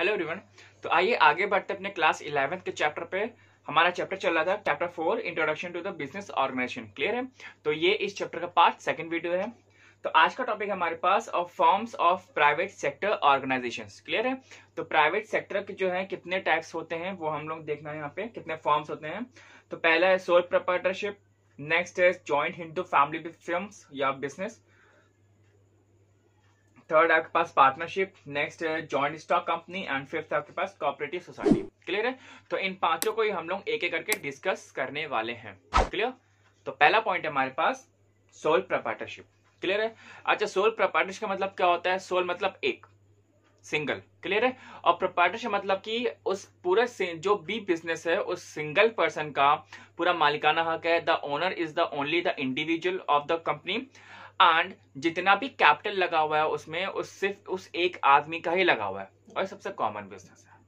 Hello everyone तो आइए आगे बढ़ते अपने क्लास इलेवेंथ के चैप्टर पे हमारा चैप्टर चल रहा था chapter four introduction to the business organisation clear है तो ये इस चैप्टर का पार्ट सेकंड वीडियो है तो आज का टॉपिक हमारे पास और forms of private sector organisation clear है तो प्राइवेट सेक्टर के जो है कितने टाइप्स होते हैं वो हम लोग देखना है यहाँ पे कितने फॉर्म्स होते हैं तो पहला है सोल प्रोपर्टरशिप नेक्स्ट है ज्वाइंट हिंदू फैमिली फिल्म या बिजनेस थर्ड आपके पास partnership next joint stock company and fifth आपके पास कॉपरेटिव सोसाइटी क्लियर है तो इन पांचों को ही हम लोग एक एक करके डिस्कस करने वाले हैं क्लियर तो पहला पॉइंट है हमारे पास सोल प्रपार्टनरशिप क्लियर है अच्छा सोल प्रपार्टनरशिप का मतलब क्या होता है सोल मतलब एक सिंगल क्लियर है और प्रपार्टनरशिप मतलब कि उस पूरे जो भी बिजनेस है उस सिंगल पर्सन का पूरा मालिकाना हक है the owner is the only the individual of the company and जितना भी कैपिटल लगा हुआ है उसमें उस सिर्फ उस एक आदमी का ही लगा हुआ है और सबसे कॉमन बिजनेस है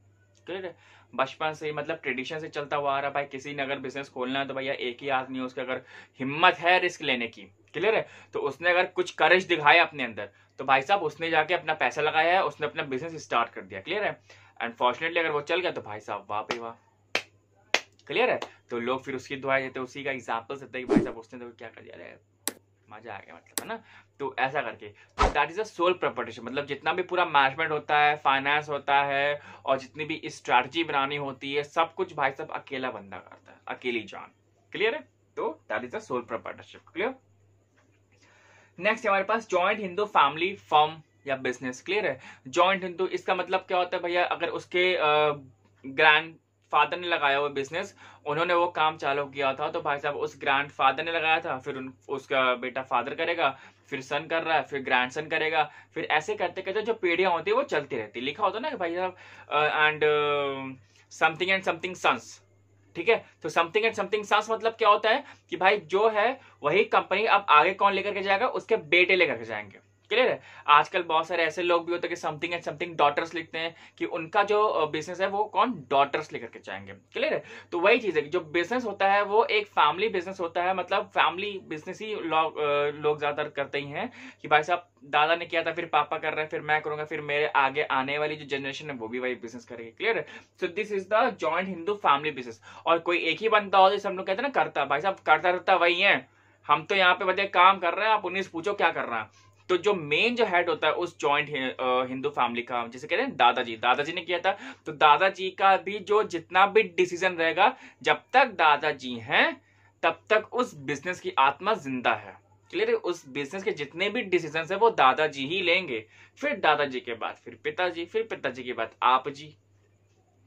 क्लियर है बचपन से मतलब ट्रेडिशन से चलता हुआ आ रहा भाई किसी ने अगर बिजनेस खोलना है तो भैया एक ही आदमी उसके अगर हिम्मत है रिस्क लेने की क्लियर है तो उसने अगर कुछ करेज दिखाया अपने अंदर तो भाई साहब उसने जाके अपना पैसा लगाया है उसने अपना बिजनेस स्टार्ट कर दिया क्लियर है अनफॉर्चुनेटली अगर वो चल गया तो भाई साहब वाह पे वाह क्लियर है तो लोग फिर उसकी दुआएं देते उसी का एग्जाम्पल देते हैं कि भाई साहब उसने तो क्या कर दिया मजा आ गया मतलब है ना तो ऐसा करके तो that is a sole proprietorship मतलब जितना भी पूरा मैनेजमेंट होता है फाइनेंस होता है और जितनी भी स्ट्रैटी बनानी होती है सब कुछ भाई साहब अकेला बंदा करता है अकेली जान क्लियर है तो that is a sole proprietorship clear next हमारे पास ज्वाइंट हिंदू फैमिली फॉर्म या बिजनेस क्लियर है ज्वाइंट हिंदू इसका मतलब क्या होता है भैया अगर उसके ग्रैंड फादर ने लगाया हुआ बिजनेस उन्होंने वो काम चालू किया था तो भाई साहब उस ग्रैंड फादर ने लगाया था फिर उन, उसका बेटा फादर करेगा फिर सन कर रहा है फिर ग्रैंड सन करेगा फिर ऐसे करते करते जो पीढ़ियाँ होती है वो चलती रहती लिखा होता ना भाई साहब and something and something sons ठीक है तो समथिंग एंड समथिंग सन्स मतलब क्या होता है कि भाई जो है वही कंपनी अब आगे कौन लेकर के जाएगा उसके बेटे लेकर के जाएंगे क्लियर है आजकल बहुत सारे ऐसे लोग भी होते हैं कि समथिंग एंड समथिंग डॉटर्स लिखते हैं कि उनका जो बिजनेस है वो कौन डॉटर्स लेकर के जाएंगे क्लियर है तो वही चीज है कि जो बिजनेस होता है वो एक फैमिली बिजनेस होता है मतलब फैमिली बिजनेस ही लोग लो ज्यादातर करते ही हैं कि भाई साहब दादा ने किया था फिर पापा कर रहे हैं फिर मैं करूंगा फिर मेरे आगे आने वाली जो जनरेशन है वो भी वही बिजनेस करेगी क्लियर है so this is the joint Hindu family business और कोई एक ही बनता हो जैसे हम लोग कहते हैं ना करता भाई साहब करता रहता वही है हम तो यहाँ पे बताए काम कर रहे हैं आप उन्हीं से पूछो क्या कर रहा है तो जो मेन जो हेड होता है उस जॉइंट हिंदू फैमिली का जैसे कह रहे हैं दादाजी दादाजी ने किया था तो दादाजी का भी जो जितना भी डिसीजन रहेगा जब तक दादाजी हैं तब तक उस बिजनेस की आत्मा जिंदा है क्लियर है उस बिजनेस के जितने भी डिसीजन है वो दादाजी ही लेंगे फिर दादाजी के बाद फिर पिताजी फिर पिताजी के बाद आप जी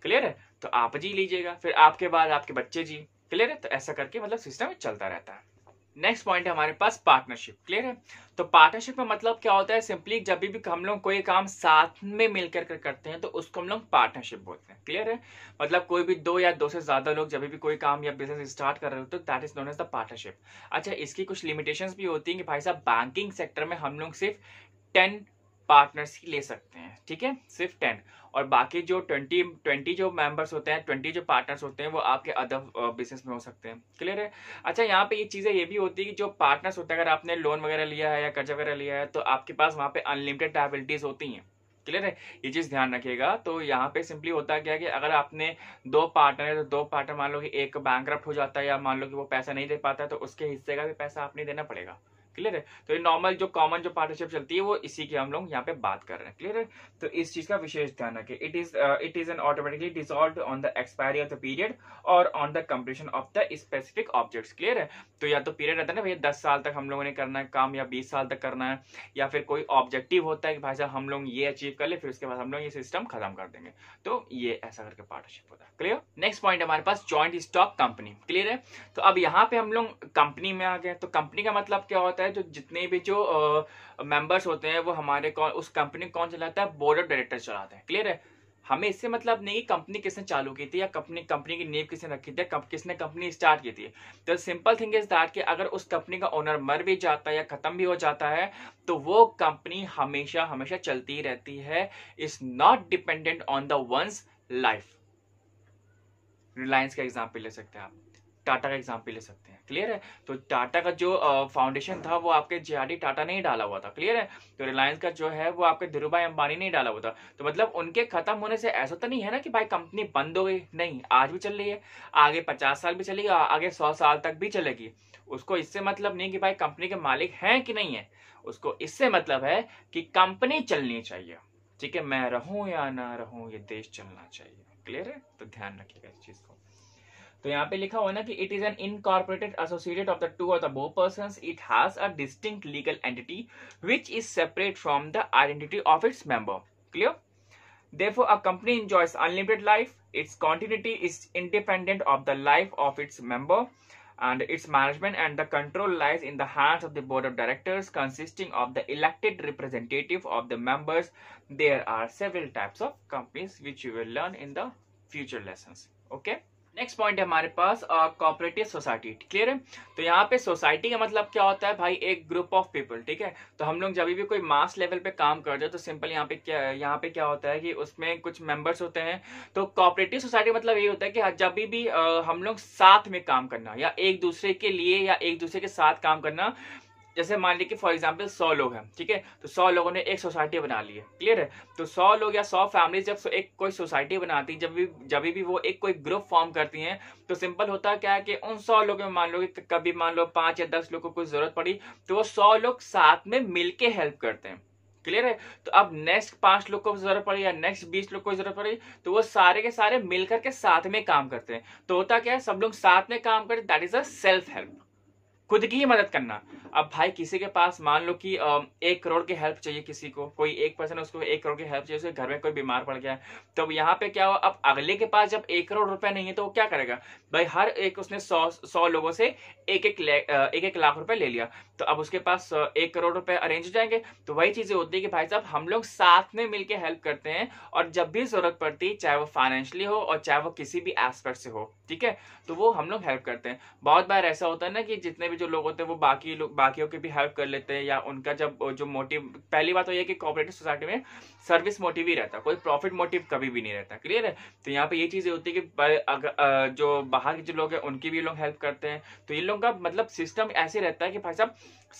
क्लियर है तो आप जी लीजिएगा फिर आपके बाद आपके बच्चे जी क्लियर है तो ऐसा करके मतलब सिस्टम चलता रहता है नेक्स्ट पॉइंट है हमारे पास पार्टनरशिप क्लियर है तो पार्टनरशिप में मतलब क्या होता है सिंपली जब भी हम लोग कोई काम साथ में मिलकर कर करते हैं तो उसको हम लोग पार्टनरशिप बोलते हैं क्लियर है मतलब कोई भी दो या दो से ज्यादा लोग जब भी कोई काम या बिजनेस स्टार्ट कर रहे हो तो that is known as the partnership अच्छा इसकी कुछ लिमिटेशन भी होती है कि भाई साहब बैंकिंग सेक्टर में हम लोग सिर्फ टेन पार्टनर्स ही ले सकते हैं ठीक है सिर्फ टेन और बाकी जो ट्वेंटी ट्वेंटी जो मेंबर्स होते हैं ट्वेंटी जो पार्टनर्स होते हैं वो आपके अदर बिजनेस uh, में हो सकते हैं क्लियर है अच्छा यहाँ पे ये चीज़ें ये भी होती है कि जो पार्टनर्स होते हैं अगर आपने लोन वगैरह लिया है या कर्जा वगैरह लिया है तो आपके पास वहाँ पे अनलिमिटेड लाइबिलिटीज होती हैं क्लियर है ये चीज़ ध्यान रखिएगा तो यहाँ पे सिंपली होता क्या है कि अगर आपने दो पार्टनर है तो दो पार्टनर मान लो कि एक बैंक हो जाता है या मान लो कि वो पैसा नहीं दे पाता है तो उसके हिस्से का भी पैसा आपने देना पड़ेगा क्लियर है तो ये नॉर्मल जो कॉमन जो पार्टनरशिप चलती है वो इसी की हम लोग यहाँ पे बात कर रहे हैं क्लियर है तो इस चीज का विशेष ध्यान रखें it is it is an automatically dissolve on the expiry of the period और on the completion of the specific object clear है तो या तो पीरियड रहता है ना भैया दस साल तक हम लोगों ने करना है काम या बीस साल तक करना है या फिर कोई ऑब्जेक्टिव होता है कि भाई साहब हम लोग ये अचीव कर ले फिर उसके बाद हम लोग ये सिस्टम खत्म कर देंगे तो ये ऐसा करके पार्टनरशिप होता है क्लियर नेक्स्ट पॉइंट हमारे पास ज्वाइंट स्टॉक कंपनी क्लियर है तो अब यहाँ पे हम लोग कंपनी में आ गए तो कंपनी का मतलब क्या होता है है जो जितने भी जो मेंबर्स होते हैं वो हमारे कौन उस कंपनी कौन चलाता है बोर्ड ऑफ डायरेक्टर चलाते हैं क्लियर है हमें इससे मतलब नहीं कि कंपनी किसने चालू की थी या कंपनी कंपनी की नींव किसने रखी थी कब किसने कंपनी स्टार्ट की थी तो सिंपल थिंग इज दैट कि अगर उस कंपनी का ओनर मर भी जाता है या खत्म भी हो जाता है तो वो कंपनी हमेशा हमेशा चलती रहती है is not dependent on the one's life Reliance का एग्जाम्पल ले सकते हैं आप टाटा का एग्जाम्पल ले सकते हैं क्लियर है तो टाटा का जो फाउंडेशन था वो आपके जे टाटा ने ही डाला हुआ था क्लियर है तो रिलायंस का जो है वो आपके धीरू भाई अंबानी ने डाला हुआ था तो मतलब उनके खत्म होने से ऐसा तो नहीं है ना कि भाई कंपनी बंद हो गई नहीं आज भी चल रही है आगे पचास साल भी चलेगी आगे सौ साल तक भी चलेगी उसको इससे मतलब नहीं कि भाई कंपनी के मालिक हैं कि नहीं है उसको इससे मतलब है कि कंपनी चलनी चाहिए ठीक है मैं रहूं या ना रहूं ये देश चलना चाहिए क्लियर है तो ध्यान रखिएगा इस चीज को तो यहाँ पे लिखा हुआ ना कि it is an incorporated associated of the two और द बो person it has a distinct legal entity which is separate from the identity of its member clear Therefore, a company enjoys unlimited life. Its continuity is independent of the life of its member and its management and the control lies in the hands of the board of directors consisting of the elected representative of the members. There are several types of companies which you will learn in the future lessons. Okay. Next point है हमारे पास cooperative society clear है तो यहाँ पे society का मतलब क्या होता है भाई एक ग्रुप ऑफ पीपल ठीक है तो हम लोग जब भी कोई मास लेवल पे काम कर जाए तो सिंपल यहाँ पे क्या यहाँ पे क्या होता है कि उसमें कुछ मेंबर्स होते हैं तो कॉपरेटिव सोसाइटी मतलब ये होता है कि हाँ, जब भी आ, uh, हम लोग साथ में काम करना या एक दूसरे के लिए या एक दूसरे के साथ काम करना जैसे मान लीजिए कि फॉर एग्जाम्पल सौ लोग हैं ठीक है तो सौ लोगों ने एक सोसाइटी बना ली है क्लियर है तो सौ लोग या सौ फैमिली जब एक कोई सोसाइटी बनाती हैं जब भी जब भी वो एक कोई ग्रुप फॉर्म करती हैं तो सिंपल होता क्या है कि उन सौ लोगों में मान लो कि कभी मान लो पाँच या दस लोगों को कुछ जरूरत पड़ी तो वो सौ लोग साथ में मिल हेल्प करते हैं क्लियर है तो अब नेक्स्ट पांच लोग को जरूरत पड़ी या नेक्स्ट बीस लोग को जरूरत पड़ी तो वो सारे के सारे मिलकर के साथ में काम करते हैं तो होता क्या है सब लोग साथ में काम करते that is a self help खुद की ही मदद करना अब भाई किसी के पास मान लो कि एक करोड़ की हेल्प चाहिए किसी को कोई एक पर्सन उसको एक करोड़ की हेल्प चाहिए उसके घर में कोई बीमार पड़ गया तो अब यहाँ पे क्या हो अब अगले के पास जब एक करोड़ रुपए नहीं है तो वो क्या करेगा भाई हर एक उसने सौ सौ लोगों से एक एक एक एक लाख रुपए ले लिया तो अब उसके पास एक करोड़ रुपए अरेंज हो जाएंगे तो वही चीजें होती है कि भाई साहब हम लोग साथ में मिलकर हेल्प करते हैं और जब भी जरूरत पड़ती है चाहे वो फाइनेंशियली हो और चाहे वो किसी भी एस्पेक्ट से हो ठीक है तो वो हम लोग हेल्प करते हैं बहुत बार ऐसा होता है ना कि जितने भी भी जो लोग होते हैं वो बाकी लोग बाकियों की भी हेल्प कर लेते हैं या उनका जब जो मोटिव पहली बात तो ये कि कॉपरेटिव सोसाइटी में सर्विस मोटिव ही रहता है कोई प्रॉफिट मोटिव कभी भी नहीं रहता क्लियर है तो यहाँ पे ये चीज़ें होती है कि जो बाहर के जो लोग हैं उनकी भी लोग हेल्प करते हैं तो इन लोगों का मतलब सिस्टम ऐसे रहता है कि भाई साहब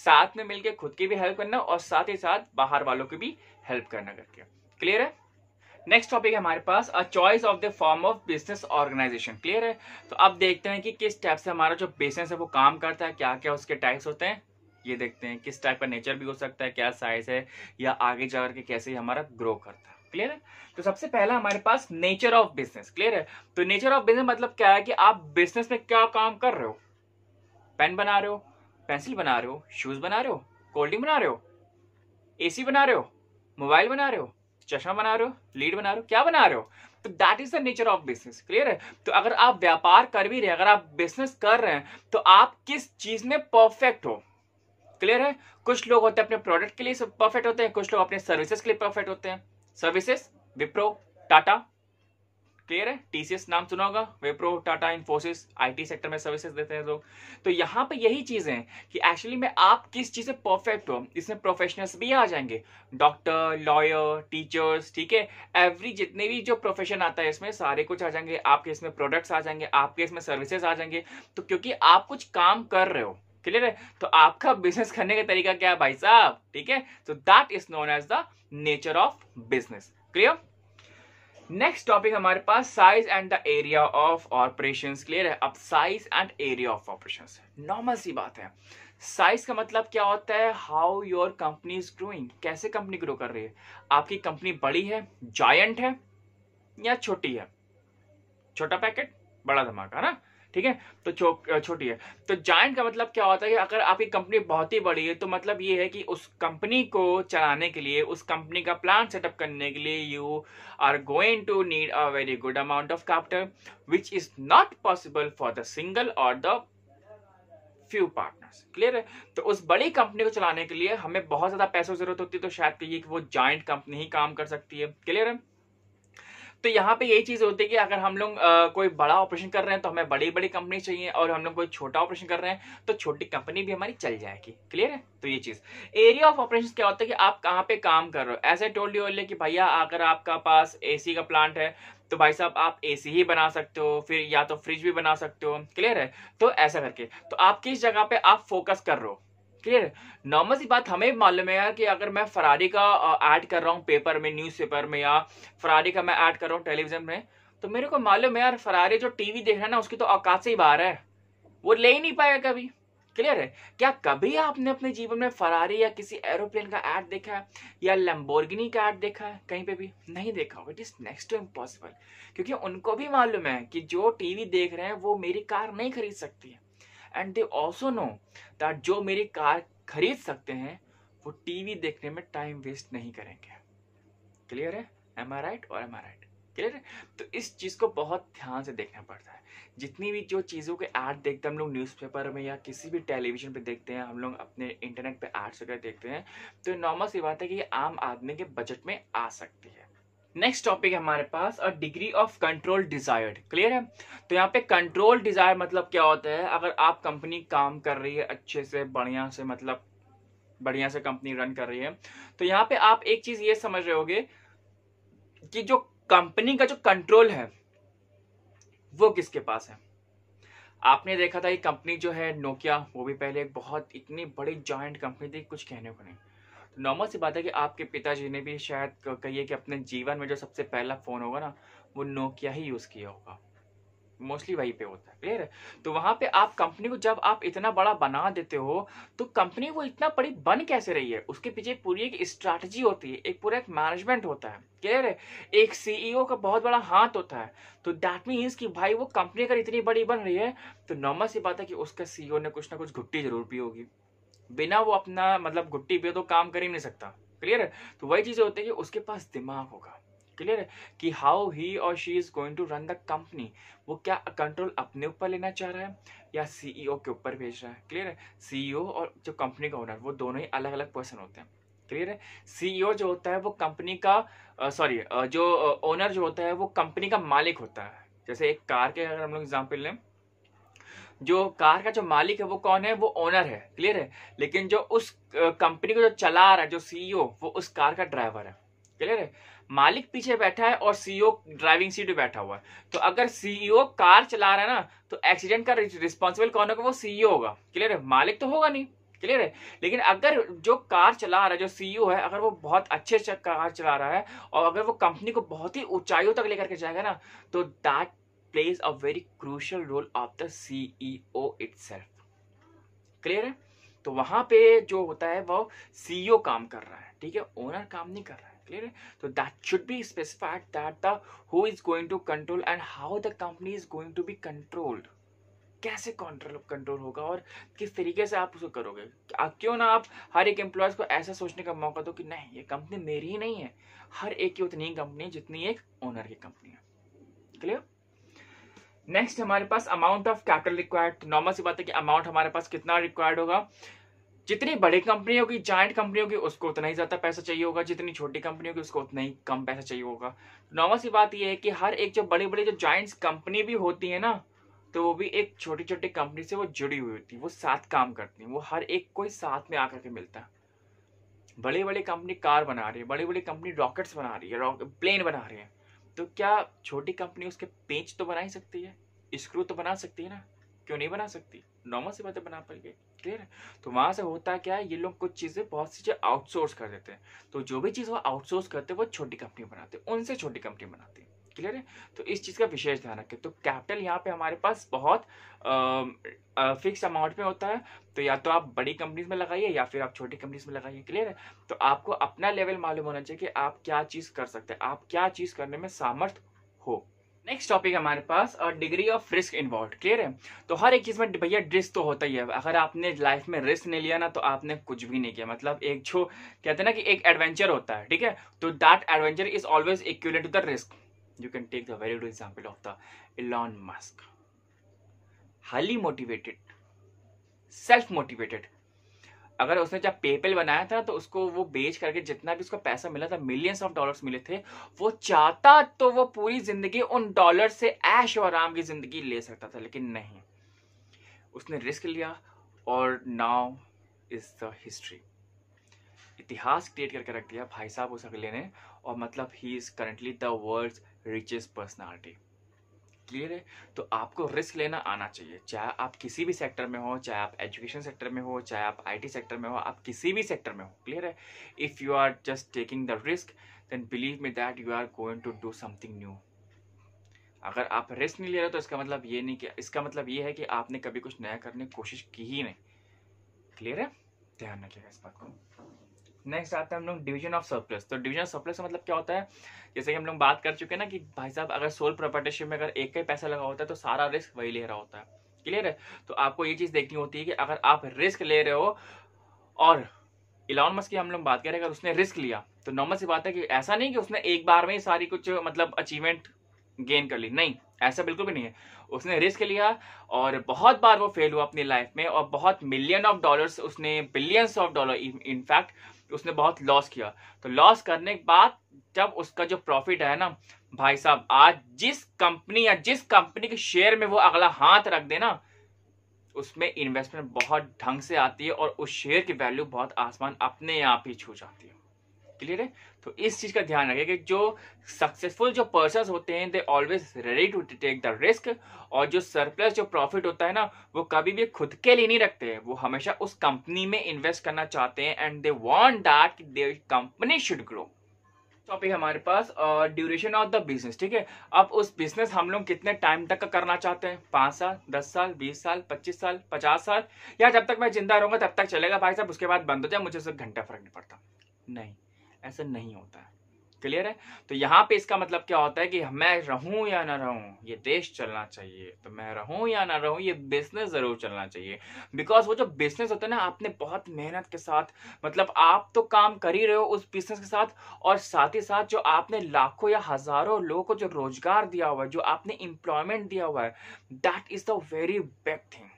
साथ में मिलकर खुद की भी हेल्प करना और साथ ही साथ बाहर वालों की भी हेल्प करना करके क्लियर है नेक्स्ट टॉपिक है हमारे पास a choice of the form of business organisation clear है तो अब देखते हैं कि किस टाइप से हमारा जो बिजनेस है वो काम करता है क्या क्या उसके टाइप्स होते हैं ये देखते हैं किस टाइप का नेचर भी हो सकता है क्या साइज है या आगे जा करके कैसे हमारा ग्रो करता है क्लियर है तो सबसे पहला हमारे पास नेचर ऑफ बिजनेस क्लियर है तो नेचर ऑफ बिजनेस मतलब क्या है कि आप बिजनेस में क्या काम कर रहे हो पेन बना रहे हो पेंसिल बना रहे हो शूज बना रहे हो कोल्ड ड्रिंक बना रहे हो एसी बना रहे हो मोबाइल बना रहे हो चश्मा बना रहे हो लीड बना रहे हो क्या बना रहे हो तो that is the nature of business clear है तो अगर आप व्यापार कर भी रहे अगर आप बिजनेस कर रहे हैं तो आप किस चीज में परफेक्ट हो क्लियर है कुछ लोग होते हैं अपने प्रोडक्ट के लिए परफेक्ट होते हैं कुछ लोग अपने सर्विसेज के लिए परफेक्ट होते हैं सर्विसेज विप्रो टाटा क्लियर है टीसीएस नाम सुना होगा वेप्रो टाटा इन्फोसिस आईटी सेक्टर में सर्विसेज देते हैं लोग तो यहाँ पे यही चीजें हैं कि एक्चुअली में आप किस चीज से परफेक्ट हो इसमें प्रोफेशनल्स भी आ जाएंगे डॉक्टर लॉयर टीचर्स ठीक है एवरी जितने भी जो प्रोफेशन आता है इसमें सारे कुछ आ जाएंगे आपके इसमें प्रोडक्ट्स आ जाएंगे आपके इसमें सर्विसेज आ जाएंगे तो क्योंकि आप कुछ काम कर रहे हो क्लियर है तो आपका बिजनेस करने का तरीका क्या है भाई साहब ठीक है तो that is known as the nature of business clear next topic हमारे पास size and the area of operation clear है अब size and area of operation normal सी बात है साइज का मतलब क्या होता है how your company is growing कैसे कंपनी ग्रो कर रही है आपकी कंपनी बड़ी है जॉयंट है या छोटी है छोटा पैकेट बड़ा धमाका ना ठीक है तो छोटी है तो जॉइंट का मतलब क्या होता है कि अगर आपकी कंपनी बहुत ही बड़ी है तो मतलब ये है कि उस कंपनी को चलाने के लिए उस कंपनी का प्लान सेटअप करने के लिए you are going to need a very good amount of capital which is not possible for the single or the few partners clear है तो उस बड़ी कंपनी को चलाने के लिए हमें बहुत ज्यादा पैसों की जरूरत होती है तो शायद कहिए कि वो जॉइंट कंपनी ही काम कर सकती है क्लियर है तो यहाँ पे यही चीज होती है कि अगर हम लोग कोई बड़ा ऑपरेशन कर रहे हैं तो हमें बड़ी बड़ी कंपनी चाहिए और हम लोग कोई छोटा ऑपरेशन कर रहे हैं तो छोटी कंपनी भी हमारी चल जाएगी क्लियर है तो ये चीज एरिया ऑफ ऑपरेशन क्या होता है कि आप कहाँ पे काम कर रहे हो ऐसे टोल यू कि भैया अगर आपका पास ए का प्लांट है तो भाई साहब आप एसी ही बना सकते हो फिर या तो फ्रिज भी बना सकते हो क्लियर है तो ऐसा करके तो आप किस जगह पे आप फोकस कर रहे हो क्लियर नॉर्मल सी बात हमें मालूम है यार कि अगर मैं फरारी का ऐड कर रहा हूँ पेपर में न्यूज़पेपर में या फरारी का मैं ऐड कर रहा हूँ टेलीविजन में तो मेरे को मालूम है यार फरारी जो टीवी देख रहा है ना उसकी तो औकात से ही बाहर है वो ले ही नहीं पाएगा कभी क्लियर है क्या कभी आपने अपने जीवन में फरारी या किसी एरोप्लेन का ऐड देखा है या लम्बोर्गिनी का ऐड देखा है कहीं पे भी नहीं देखा होगा it is next to impossible क्योंकि उनको भी मालूम है कि जो टीवी देख रहे हैं वो मेरी कार नहीं खरीद सकती है and they also know that जो मेरी कार खरीद सकते हैं वो टीवी देखने में टाइम वेस्ट नहीं करेंगे क्लियर है एम आई राइट और एम आई राइट क्लियर है तो इस चीज़ को बहुत ध्यान से देखना पड़ता है जितनी भी जो चीज़ों के ऐड देखते हैं हम लोग न्यूज़पेपर में या किसी भी टेलीविजन पे देखते हैं हम लोग अपने इंटरनेट पे एड्स वगैरह देखते हैं तो नॉर्मल सी बात है कि ये आम आदमी के बजट में आ सकती है नेक्स्ट टॉपिक है हमारे पास और degree of control desired clear है तो यहाँ पे कंट्रोल डिजायर मतलब क्या होता है अगर आप कंपनी काम कर रही है अच्छे से बढ़िया से मतलब बढ़िया से कंपनी रन कर रही है तो यहाँ पे आप एक चीज ये समझ रहे होगे कि जो कंपनी का जो कंट्रोल है वो किसके पास है आपने देखा था ये कंपनी जो है नोकिया वो भी पहले एक बहुत इतनी बड़ी ज्वाइंट कंपनी थी कुछ कहने को नहीं नॉर्मल सी बात है कि आपके पिताजी ने भी शायद कहिए कि अपने जीवन में जो सबसे पहला फ़ोन होगा ना वो नोकिया ही यूज़ किया होगा मोस्टली वहीं पे होता है क्लियर है तो वहां पे आप कंपनी को जब आप इतना बड़ा बना देते हो तो कंपनी वो इतना बड़ी बन कैसे रही है उसके पीछे पूरी एक स्ट्रैटेजी होती है एक पूरा एक मैनेजमेंट होता है क्लियर है एक सीईओ e का बहुत बड़ा हाथ होता है तो दैट मीन्स कि भाई वो कंपनी अगर इतनी बड़ी बन रही है तो नॉर्मल सी बात है कि उसका सीईओ e ने कुछ ना कुछ घुट्टी जरूर पी होगी बिना वो अपना मतलब घुट्टी पे तो काम कर ही नहीं सकता क्लियर है तो वही चीज़ें होती है कि उसके पास दिमाग होगा क्लियर है कि how he or she is going to run the company वो क्या कंट्रोल अपने ऊपर लेना चाह रहा है या सीईओ e के ऊपर भेज रहा है क्लियर है सीईओ e और जो कंपनी का ओनर वो दोनों ही अलग अलग पर्सन होते हैं क्लियर है सीईओ e जो होता है वो कंपनी का सॉरी जो ओनर जो होता है वो कंपनी का मालिक होता है जैसे एक कार के अगर हम लोग एग्जाम्पल लें जो कार का जो मालिक है वो कौन है वो ओनर है क्लियर है लेकिन जो उस कंपनी को जो चला रहा है जो सीईओ e वो उस कार का ड्राइवर है क्लियर है मालिक पीछे बैठा है और सीईओ ड्राइविंग सीट पे बैठा हुआ है तो अगर सीईओ e कार चला रहा है ना तो एक्सीडेंट का रिस्पॉन्सिबल कौन होगा वो सीईओ e होगा क्लियर है मालिक तो होगा नहीं क्लियर है लेकिन अगर जो कार चला रहा है जो सीईओ है अगर वो बहुत अच्छे कार चला रहा है और अगर वो कंपनी को बहुत ही ऊंचाइयों तक लेकर के जाएगा ना तो that plays a very crucial role of the CEO itself. Clear है तो वहां पे जो होता है वो सीईओ e काम कर रहा है ठीक है ओनर काम नहीं कर रहा है क्लियर है तो that should be specified that the who is going to control and how the company is going to be controlled कैसे कंट्रोल कंट्रोल होगा और किस तरीके से आप उसको करोगे क्यों ना आप हर एक एम्प्लॉयज़ को ऐसा सोचने का मौका दो कि नहीं ये कंपनी मेरी ही नहीं है हर एक की उतनी कंपनी जितनी एक ओनर की कंपनी है क्लियर नेक्स्ट हमारे पास amount of capital required normal सी बात है कि अमाउंट हमारे पास कितना रिक्वायर्ड होगा जितनी बड़ी कंपनी होगी जॉइंट कंपनी होगी उसको उतना ही ज़्यादा पैसा चाहिए होगा जितनी छोटी कंपनी होगी उसको उतना ही कम पैसा चाहिए होगा नॉर्मल सी बात यह है कि हर एक जो बड़ी बड़ी जो जॉइंट्स कंपनी भी होती है ना तो वो भी एक छोटी छोटी कंपनी से वो जुड़ी हुई होती है वो साथ काम करती है वो हर एक कोई साथ में आकर के मिलता है बड़ी बड़ी कंपनी कार बना रही है बड़ी बड़ी कंपनी रॉकेट्स बना रही है प्लेन बना रही है तो क्या छोटी कंपनी उसके पेंच तो बना ही सकती है स्क्रू तो बना सकती है ना क्यों नहीं बना सकती नॉर्मल सी बातें बना पाएगी क्लियर है तो वहाँ से होता क्या है ये लोग कुछ चीज़ें बहुत सी चीज़ें आउटसोर्स कर देते हैं तो जो भी चीज़ वो आउटसोर्स करते हैं वो छोटी कंपनी बनाते हैं उनसे छोटी कंपनी बनाती है क्लियर है तो इस चीज़ का विशेष ध्यान रखें तो कैपिटल यहाँ पे हमारे पास बहुत फिक्स अमाउंट में होता है तो या तो आप बड़ी कंपनीज में लगाइए या फिर आप छोटी कंपनीज में लगाइए क्लियर है तो आपको अपना लेवल मालूम होना चाहिए कि आप क्या चीज़ कर सकते हैं आप क्या चीज़ करने में सामर्थ हो नेक्स्ट टॉपिक हमारे पास degree of risk involve clear है तो हर एक चीज़ में भैया रिस्क तो होता ही है अगर आपने लाइफ में रिस्क नहीं लिया ना तो आपने कुछ भी नहीं किया मतलब एक जो कहते हैं ना कि एक एडवेंचर होता है ठीक है तो that adventure is always equal to the risk you can take the very good example of the Elon Musk. Highly motivated, self motivated. अगर उसने जब पेपल बनाया था तो उसको वो बेच करके जितना भी उसको पैसा मिला था मिलियंस ऑफ डॉलर्स मिले थे वो चाहता तो वो पूरी जिंदगी उन डॉलर से ऐश और आराम की जिंदगी ले सकता था लेकिन नहीं उसने रिस्क लिया और नाउ इज द हिस्ट्री इतिहास क्रिएट करके रख दिया भाई साहब उस अगले ने और मतलब he is currently the world richest personality clear है तो आपको रिस्क लेना आना चाहिए चाहे आप किसी भी सेक्टर में हो चाहे आप एजुकेशन सेक्टर में हो चाहे आप आईटी सेक्टर में हो आप किसी भी सेक्टर में हो क्लियर है if you are just taking the risk then believe me that you are going to do something new अगर आप रिस्क नहीं ले रहे तो इसका मतलब ये नहीं कि इसका मतलब ये है कि आपने कभी कुछ नया करने की कोशिश की ही नहीं क्लियर है ध्यान रखिएगा इस बात को नेक्स्ट आते हैं हम लोग डिवीजन ऑफ सरप्लस तो डिवीजन ऑफ सरप्लस का मतलब क्या होता है जैसे कि हम लोग बात कर चुके हैं ना कि भाई साहब अगर सोल प्रॉपर्टीशिप में अगर एक का ही पैसा लगा होता है तो सारा रिस्क वही ले रहा होता है क्लियर है तो आपको ये चीज़ देखनी होती है कि अगर आप रिस्क ले रहे हो और इलाउन मस की हम लोग बात करें अगर उसने रिस्क लिया तो नॉर्मल सी बात है कि ऐसा नहीं कि उसने एक बार में ही सारी कुछ मतलब अचीवमेंट गेन कर ली नहीं ऐसा बिल्कुल भी नहीं है उसने रिस्क लिया और बहुत बार वो फेल हुआ अपनी लाइफ में और बहुत मिलियन ऑफ डॉलर्स उसने बिलियंस ऑफ डॉलर इनफैक्ट उसने बहुत लॉस किया तो लॉस करने के बाद जब उसका जो प्रॉफिट है ना भाई साहब आज जिस कंपनी या जिस कंपनी के शेयर में वो अगला हाथ रख देना उसमें इन्वेस्टमेंट बहुत ढंग से आती है और उस शेयर की वैल्यू बहुत आसमान अपने आप ही छू जाती है क्लियर है तो इस चीज़ का ध्यान रखें कि जो सक्सेसफुल जो पर्सन होते हैं they always ready to take the risk और जो सरप्लस जो प्रॉफिट होता है ना वो कभी भी खुद के लिए नहीं रखते हैं वो हमेशा उस कंपनी में इन्वेस्ट करना चाहते हैं and they want that they company should grow topic हमारे पास और ड्यूरेशन ऑफ द बिजनेस ठीक है अब उस बिजनेस हम लोग कितने टाइम तक का करना चाहते हैं पाँच साल दस साल बीस साल पच्चीस साल पचास साल या जब तक मैं जिंदा रहूंगा तब तक चलेगा भाई साहब उसके बाद बंद हो जाए मुझे उससे घंटा फर्क नहीं पड़ता नहीं ऐसा नहीं होता है क्लियर है तो यहाँ पे इसका मतलब क्या होता है कि मैं रहूं या ना रहूं ये देश चलना चाहिए तो मैं रहूं या ना रहूं ये बिजनेस जरूर चलना चाहिए बिकॉज वो जो बिजनेस होता है ना आपने बहुत मेहनत के साथ मतलब आप तो काम कर ही रहे हो उस बिजनेस के साथ और साथ ही साथ जो आपने लाखों या हजारों लोगों को जो रोजगार दिया हुआ है जो आपने एम्प्लॉयमेंट दिया हुआ है that is the very big thing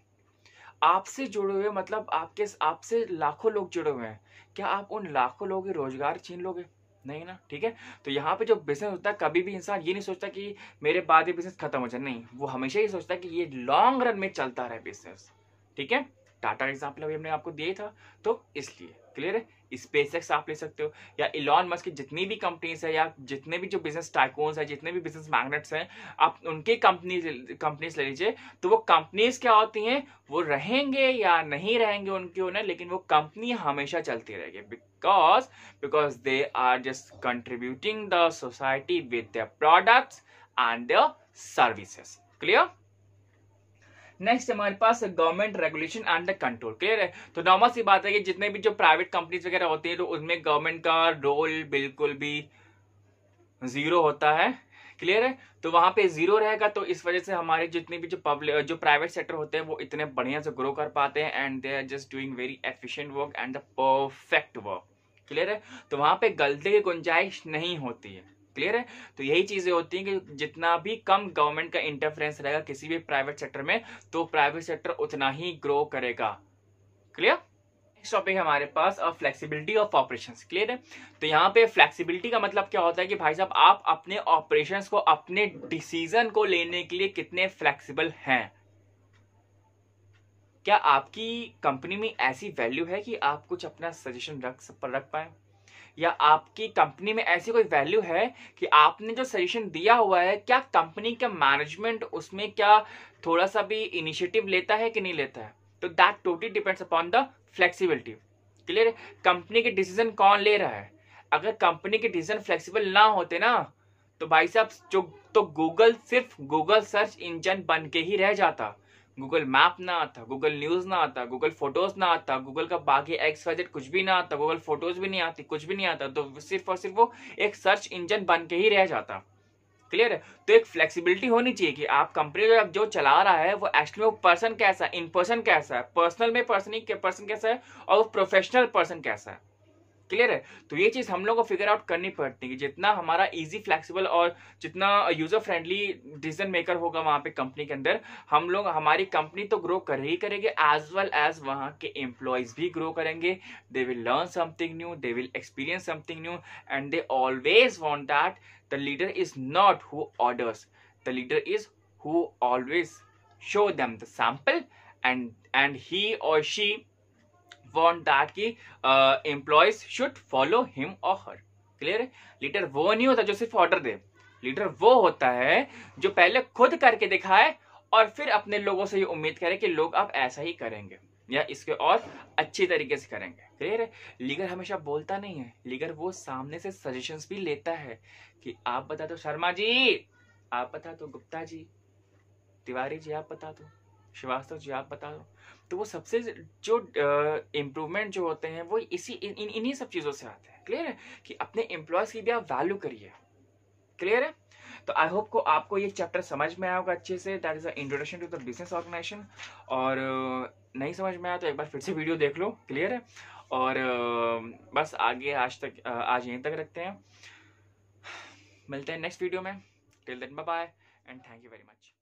आपसे जुड़े हुए मतलब आपके आपसे लाखों लोग जुड़े हुए हैं क्या आप उन लाखों लोगों के रोजगार छीन लोगे नहीं ना ठीक है तो यहाँ पे जो बिजनेस होता है कभी भी इंसान ये नहीं सोचता कि मेरे बाद ये बिजनेस खत्म हो जाए नहीं वो हमेशा ये सोचता है कि ये लॉन्ग रन में चलता रहे बिजनेस ठीक है टाटा एग्जाम्पल अभी हमने आपको दिया था तो इसलिए क्लियर है स्पेसएक्स आप ले सकते हो या इलॉन मस्क की जितनी भी कंपनीज है या जितने भी जो बिजनेस टाइकोन्स है जितने भी बिजनेस मैग्नेट्स हैं आप उनकी कंपनी कंपनीज ले लीजिए तो वो कंपनीज क्या होती हैं वो रहेंगे या नहीं रहेंगे उनके उन्हें लेकिन वो कंपनी हमेशा चलती रहेगी because because they are just contributing the society with the products and the services clear next हमारे पास government regulation and control clear है तो नॉर्मल सी बात है कि जितने भी जो प्राइवेट कंपनीज वगैरह होती तो है तो उसमें गवर्नमेंट का रोल बिल्कुल भी जीरो होता है क्लियर है तो वहां पे जीरो रहेगा तो इस वजह से हमारे जितने भी जो पब्लिक जो प्राइवेट सेक्टर होते हैं वो इतने बढ़िया से ग्रो कर पाते हैं and they are just doing very efficient work and the perfect work clear है तो वहां पे गलती की गुंजाइश नहीं होती है क्लियर है तो यही चीजें होती हैं कि जितना भी कम गवर्नमेंट का इंटरफेरेंस रहेगा किसी भी प्राइवेट सेक्टर में तो प्राइवेट सेक्टर उतना ही ग्रो करेगा क्लियर नेक्स्ट टॉपिक हमारे पास फ्लेक्सिबिलिटी ऑफ ऑपरेशंस क्लियर है तो यहाँ पे फ्लेक्सिबिलिटी का मतलब क्या होता है कि भाई साहब आप अपने ऑपरेशंस को अपने डिसीजन को लेने के लिए कितने फ्लेक्सिबल हैं क्या आपकी कंपनी में ऐसी वैल्यू है कि आप कुछ अपना सजेशन रख रख पाए या आपकी कंपनी में ऐसी कोई वैल्यू है कि आपने जो सजेशन दिया हुआ है क्या कंपनी का मैनेजमेंट उसमें क्या थोड़ा सा भी इनिशिएटिव लेता है कि नहीं लेता है तो that totally depends upon the flexibility clear company के डिसीजन कौन ले रहा है अगर कंपनी के डिसीजन फ्लेक्सिबल ना होते ना तो भाई साहब जो तो गूगल सिर्फ गूगल सर्च इंजन बन के ही रह जाता गूगल मैप ना आता गूगल न्यूज़ ना आता गूगल फोटोज़ ना आता गूगल का बाकी एक्स वजेट कुछ भी ना आता गूगल फोटोज़ भी नहीं आती कुछ भी नहीं आता तो सिर्फ और सिर्फ वो एक सर्च इंजन बन के ही रह जाता क्लियर है तो एक फ्लेक्सिबिलिटी होनी चाहिए कि आप कंपनी जो आप जो चला रहा है वो एक्चुअली वो पर्सन कैसा है इन पर्सन कैसा है पर्सनल में पर्सन पर्सन कैसा है और वो प्रोफेशनल पर्सन कैसा है क्लियर है तो ये चीज़ हम लोग को फिगर आउट करनी पड़ती है जितना हमारा इजी फ्लेक्सिबल और जितना यूजर फ्रेंडली डिसीजन मेकर होगा वहां पे कंपनी के अंदर हम लोग हमारी कंपनी तो ग्रो कर ही करेंगे एज वेल एज वहाँ के एम्प्लॉयज भी ग्रो करेंगे they will learn something new they will experience something new and they always want that the leader is not who orders the leader is who always show them the sample and and he or she want that की employees should follow him or her clear है leader वो नहीं होता जो सिर्फ order दे leader वो होता है जो पहले खुद करके दिखाए और फिर अपने लोगों से ये उम्मीद करे कि लोग आप ऐसा ही करेंगे या इसके और अच्छी तरीके से करेंगे क्लियर है लीगर हमेशा बोलता नहीं है लीगर वो सामने से सजेशंस भी लेता है कि आप बता दो शर्मा जी आप बता दो गुप्ता जी तिवारी जी आप बता दो श्रीवास्तव जी आप बता दो तो वो सबसे जो इम्प्रूवमेंट जो होते हैं वो इसी इन इन्हीं सब चीज़ों से आते हैं क्लियर है कि अपने एम्प्लॉयज़ की भी आप वैल्यू करिए क्लियर है तो आई होप को आपको ये चैप्टर समझ में आया होगा अच्छे से that is a introduction to the business organisation और नहीं समझ में आया तो एक बार फिर से वीडियो देख लो क्लियर है और बस आगे आज तक आज यहीं तक रखते हैं मिलते हैं नेक्स्ट वीडियो में till then bye and thank you very much